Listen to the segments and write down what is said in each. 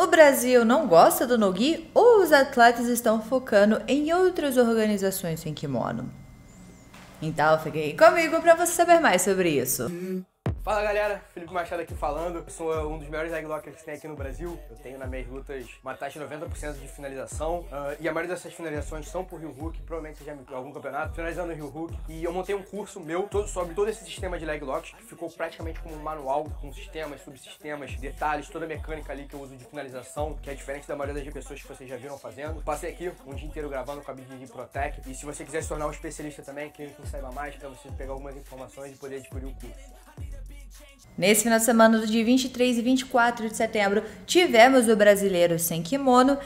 O Brasil não gosta do Nogi ou os atletas estão focando em outras organizações sem kimono? Então fique aí comigo para você saber mais sobre isso. Fala galera, Felipe Machado aqui falando. Eu sou uh, um dos melhores leglockers que tem aqui no Brasil. Eu tenho nas minhas lutas uma taxa de 90% de finalização. Uh, e a maioria dessas finalizações são por Rio Hook, provavelmente seja em algum campeonato, finalizando o Rio Hook. E eu montei um curso meu todo, sobre todo esse sistema de leglocks, que ficou praticamente como um manual, com sistemas, subsistemas, detalhes, toda a mecânica ali que eu uso de finalização, que é diferente da maioria das pessoas que vocês já viram fazendo. Passei aqui um dia inteiro gravando com a Big Protec. E se você quiser se tornar um especialista também, quem, quem saiba mais, para você pegar algumas informações e poder adquirir o curso. Nesse final de semana do dia 23 e 24 de setembro, tivemos o brasileiro sem kimono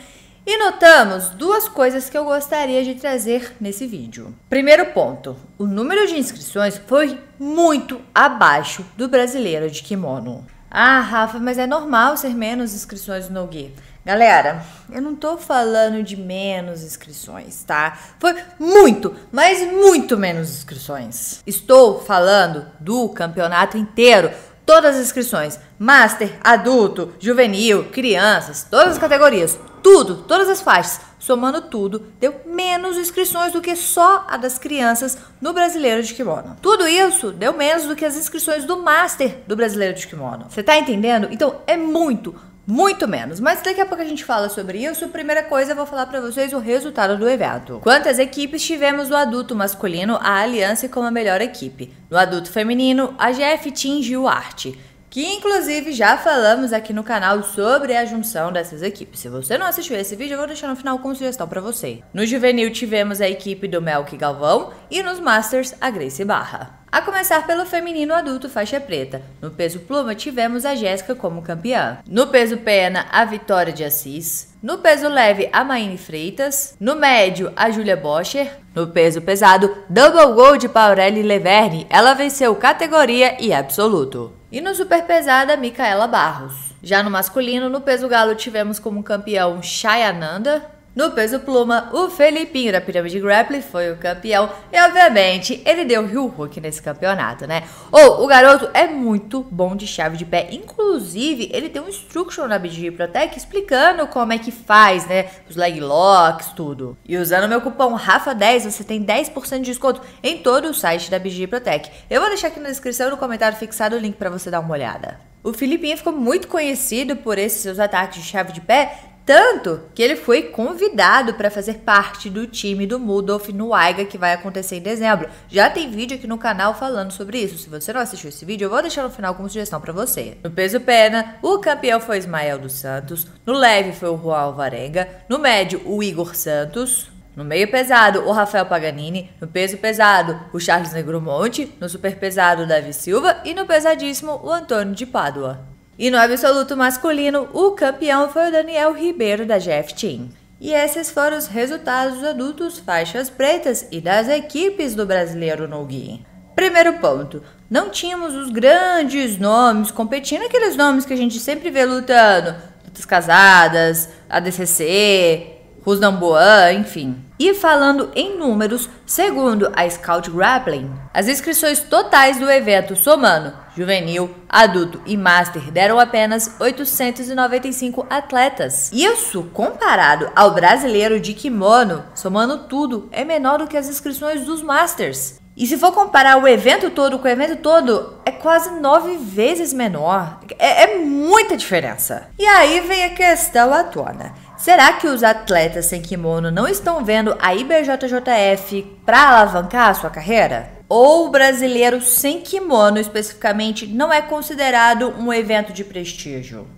e notamos duas coisas que eu gostaria de trazer nesse vídeo. Primeiro ponto: o número de inscrições foi muito abaixo do brasileiro de kimono. Ah, Rafa, mas é normal ser menos inscrições no Gui. Galera, eu não tô falando de menos inscrições, tá? Foi muito, mas muito menos inscrições. Estou falando do campeonato inteiro Todas as inscrições: master, adulto, juvenil, crianças, todas as categorias, tudo, todas as faixas. Somando tudo, deu menos inscrições do que só a das crianças no Brasileiro de Kimono. Tudo isso deu menos do que as inscrições do Master do Brasileiro de Kimono. Você tá entendendo? Então é muito, muito menos, mas daqui a pouco a gente fala sobre isso. Primeira coisa, eu vou falar para vocês o resultado do evento. Quantas equipes tivemos no adulto masculino, a Aliança como a melhor equipe. No adulto feminino, a GF tingiu arte que inclusive já falamos aqui no canal sobre a junção dessas equipes. Se você não assistiu esse vídeo, eu vou deixar no final com sugestão para você. No juvenil tivemos a equipe do Melk Galvão e nos Masters a Grace Barra. A começar pelo feminino adulto faixa preta. No peso pluma tivemos a Jéssica como campeã. No peso pena, a Vitória de Assis. No peso leve, a Maine Freitas. No médio, a Júlia Boscher. No peso pesado, double gold para Aureli Leverne. Ela venceu categoria e absoluto. E no super pesada, Micaela Barros. Já no masculino, no peso galo tivemos como campeão Chayananda, no peso pluma, o Felipinho da Pirâmide Grappling foi o campeão e, obviamente, ele deu Rio Hulk nesse campeonato, né? Ou oh, o garoto é muito bom de chave de pé, inclusive ele tem um instruction na BG Protec explicando como é que faz, né? Os leg locks, tudo. E usando meu cupom RAFA10 você tem 10% de desconto em todo o site da BG Protec. Eu vou deixar aqui na descrição e no comentário fixado o link para você dar uma olhada. O Filipinho ficou muito conhecido por esses seus ataques de chave de pé tanto que ele foi convidado para fazer parte do time do Mudolf no AIGA que vai acontecer em dezembro. Já tem vídeo aqui no canal falando sobre isso. Se você não assistiu esse vídeo, eu vou deixar no final como sugestão para você. No peso pena, o campeão foi Ismael dos Santos, no leve foi o Juan Alvarenga, no médio o Igor Santos, no meio pesado, o Rafael Paganini. No peso pesado, o Charles Negromonte. No super pesado, o Davi Silva. E no pesadíssimo, o Antônio de Pádua. E no absoluto masculino, o campeão foi o Daniel Ribeiro da Jeff Team. E esses foram os resultados dos adultos faixas pretas e das equipes do brasileiro no Gui. Primeiro ponto, não tínhamos os grandes nomes competindo, aqueles nomes que a gente sempre vê lutando, lutas casadas, ADCC, Rusnamboan, enfim. E falando em números, segundo a Scout Grappling, as inscrições totais do evento somando juvenil, adulto e master deram apenas 895 atletas. Isso comparado ao brasileiro de kimono, somando tudo, é menor do que as inscrições dos masters. E se for comparar o evento todo com o evento todo, é quase nove vezes menor. É, é muita diferença. E aí vem a questão à tona. Né? Será que os atletas sem kimono não estão vendo a IBJJF para alavancar a sua carreira? Ou o brasileiro sem kimono especificamente não é considerado um evento de prestígio?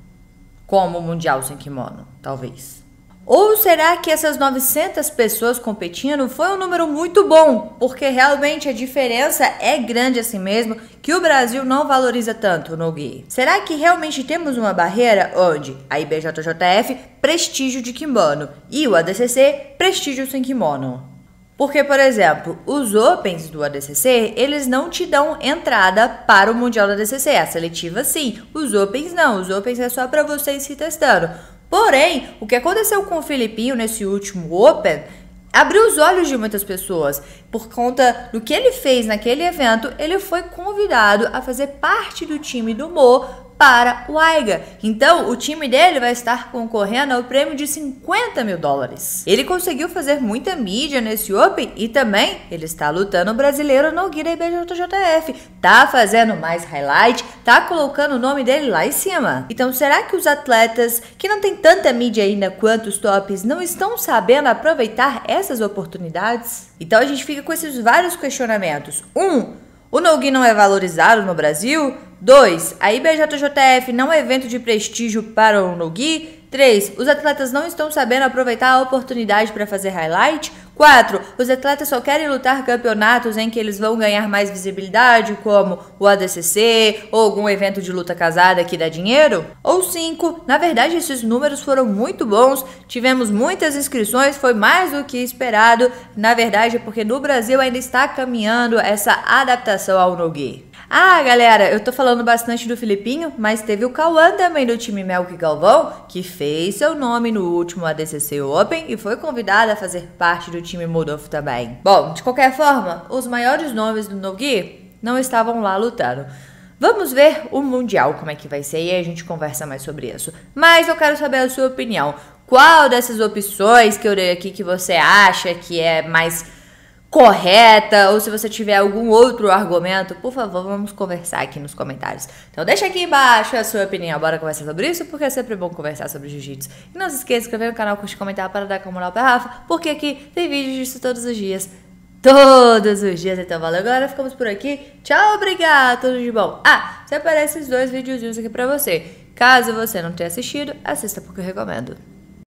Como o Mundial sem kimono, talvez. Ou será que essas 900 pessoas competindo foi um número muito bom? Porque realmente a diferença é grande assim mesmo, que o Brasil não valoriza tanto no GUI. Será que realmente temos uma barreira onde a IBJJF prestígio de kimono e o ADCC prestígio sem kimono? Porque, por exemplo, os Opens do ADCC, eles não te dão entrada para o Mundial da ADCC. A seletiva, sim. Os Opens, não. Os Opens é só para vocês se testando. Porém, o que aconteceu com o Filipinho nesse último Open abriu os olhos de muitas pessoas. Por conta do que ele fez naquele evento, ele foi convidado a fazer parte do time do Mo para o Aiga. Então, o time dele vai estar concorrendo ao prêmio de 50 mil dólares. Ele conseguiu fazer muita mídia nesse Open e também ele está lutando o brasileiro no Guida IBJJF. Tá fazendo mais highlight, tá colocando o nome dele lá em cima. Então, será que os atletas que não têm tanta mídia ainda quanto os tops não estão sabendo aproveitar essas oportunidades? Então, a gente fica com esses vários questionamentos. Um, o nogi não é valorizado no Brasil? 2. A IBJJF não é evento de prestígio para o nogi. 3. Os atletas não estão sabendo aproveitar a oportunidade para fazer highlight? 4. Os atletas só querem lutar campeonatos em que eles vão ganhar mais visibilidade, como o ADCC ou algum evento de luta casada que dá dinheiro? Ou 5. Na verdade, esses números foram muito bons, tivemos muitas inscrições, foi mais do que esperado, na verdade, porque no Brasil ainda está caminhando essa adaptação ao no-gi. Ah, galera, eu tô falando bastante do Filipinho, mas teve o Cauã também do time Melk Galvão, que fez seu nome no último ADCC Open e foi convidado a fazer parte do time Modoff também. Bom, de qualquer forma, os maiores nomes do Nogi não estavam lá lutando. Vamos ver o Mundial como é que vai ser e a gente conversa mais sobre isso. Mas eu quero saber a sua opinião. Qual dessas opções que eu dei aqui que você acha que é mais correta ou se você tiver algum outro argumento, por favor, vamos conversar aqui nos comentários. Então deixa aqui embaixo a sua opinião, bora conversar sobre isso, porque é sempre bom conversar sobre jiu-jitsu. E não se esqueça de inscrever no canal, curtir, comentar para dar com moral pra Rafa, porque aqui tem vídeos disso todos os dias. Todos os dias, então valeu galera, ficamos por aqui. Tchau, obrigado, tudo de bom. Ah, separei esses dois videozinhos aqui pra você. Caso você não tenha assistido, assista porque eu recomendo.